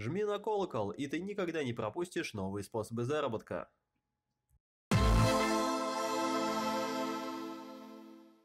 Жми на колокол, и ты никогда не пропустишь новые способы заработка.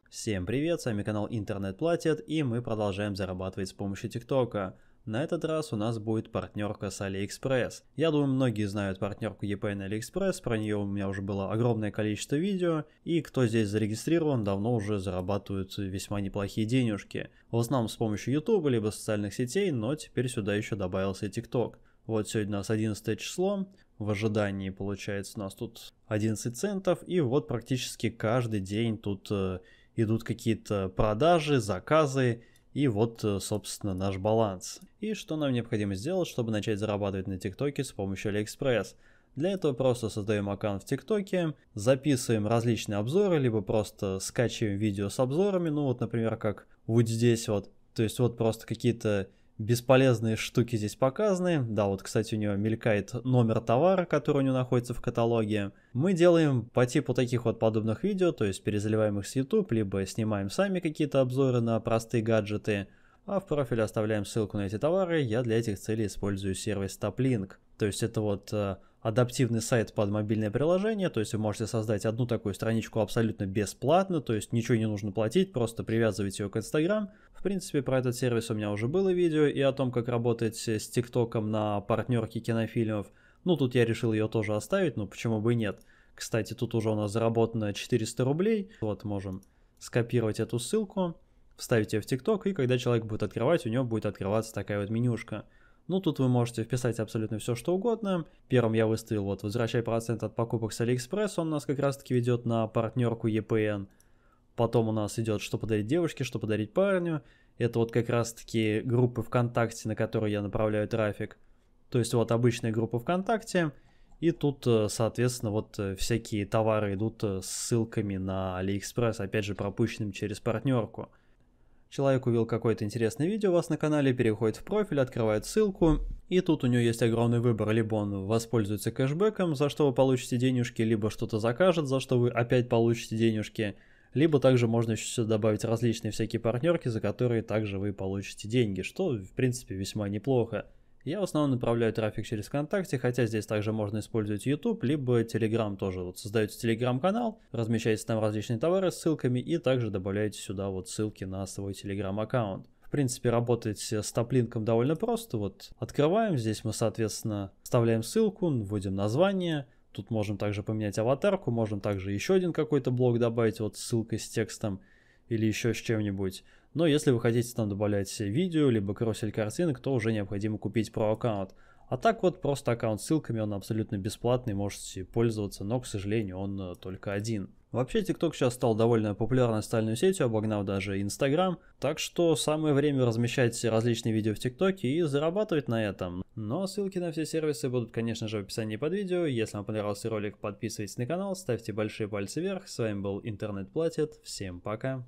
Всем привет, с вами канал Интернет Платит, и мы продолжаем зарабатывать с помощью ТикТока. На этот раз у нас будет партнерка с AliExpress. Я думаю, многие знают партнерку eBay на AliExpress, про нее у меня уже было огромное количество видео, и кто здесь зарегистрирован, давно уже зарабатывают весьма неплохие денежки. В основном с помощью YouTube, либо социальных сетей, но теперь сюда еще добавился TikTok. Вот сегодня у нас 11 число, в ожидании получается у нас тут 11 центов, и вот практически каждый день тут э, идут какие-то продажи, заказы, и вот, э, собственно, наш баланс. И что нам необходимо сделать, чтобы начать зарабатывать на ТикТоке с помощью Алиэкспресс. Для этого просто создаем аккаунт в ТикТоке, записываем различные обзоры, либо просто скачиваем видео с обзорами, ну вот, например, как вот здесь вот. То есть вот просто какие-то бесполезные штуки здесь показаны. Да, вот, кстати, у него мелькает номер товара, который у него находится в каталоге. Мы делаем по типу таких вот подобных видео, то есть перезаливаем их с YouTube, либо снимаем сами какие-то обзоры на простые гаджеты, а в профиле оставляем ссылку на эти товары. Я для этих целей использую сервис TopLink. То есть это вот э, адаптивный сайт под мобильное приложение, то есть вы можете создать одну такую страничку абсолютно бесплатно, то есть ничего не нужно платить, просто привязывать ее к Инстаграм. В принципе, про этот сервис у меня уже было видео и о том, как работать с ТикТоком на партнерке кинофильмов. Ну, тут я решил ее тоже оставить, но почему бы и нет. Кстати, тут уже у нас заработано 400 рублей. Вот, можем скопировать эту ссылку, вставить ее в ТикТок, и когда человек будет открывать, у него будет открываться такая вот менюшка – ну, тут вы можете вписать абсолютно все, что угодно. Первым я выставил вот «Возвращай процент от покупок с AliExpress, он у нас как раз-таки ведет на партнерку EPN. Потом у нас идет «Что подарить девушке», «Что подарить парню». Это вот как раз-таки группы ВКонтакте, на которые я направляю трафик. То есть вот обычная группа ВКонтакте. И тут, э, соответственно, вот э, всякие товары идут э, с ссылками на AliExpress, опять же, пропущенным через партнерку – Человек увидел какое-то интересное видео у вас на канале, переходит в профиль, открывает ссылку, и тут у него есть огромный выбор, либо он воспользуется кэшбэком, за что вы получите денежки, либо что-то закажет, за что вы опять получите денежки, либо также можно еще сюда добавить различные всякие партнерки, за которые также вы получите деньги, что в принципе весьма неплохо. Я в основном направляю трафик через ВКонтакте, хотя здесь также можно использовать YouTube, либо Telegram тоже. Вот создаете Telegram-канал, размещаете там различные товары с ссылками и также добавляете сюда вот ссылки на свой Telegram-аккаунт. В принципе, работать с топлинком довольно просто. Вот открываем, здесь мы, соответственно, вставляем ссылку, вводим название, Тут можем также поменять аватарку, можем также еще один какой-то блок добавить, вот с ссылкой с текстом или еще с чем-нибудь. Но если вы хотите там добавлять видео, либо карусель картинок, то уже необходимо купить про аккаунт. А так вот просто аккаунт с ссылками, он абсолютно бесплатный, можете пользоваться, но, к сожалению, он э, только один. Вообще, TikTok сейчас стал довольно популярной социальной сетью, обогнав даже Instagram, так что самое время размещать различные видео в TikTok и зарабатывать на этом. Но ссылки на все сервисы будут, конечно же, в описании под видео. Если вам понравился ролик, подписывайтесь на канал, ставьте большие пальцы вверх. С вами был Интернет Платит, всем пока!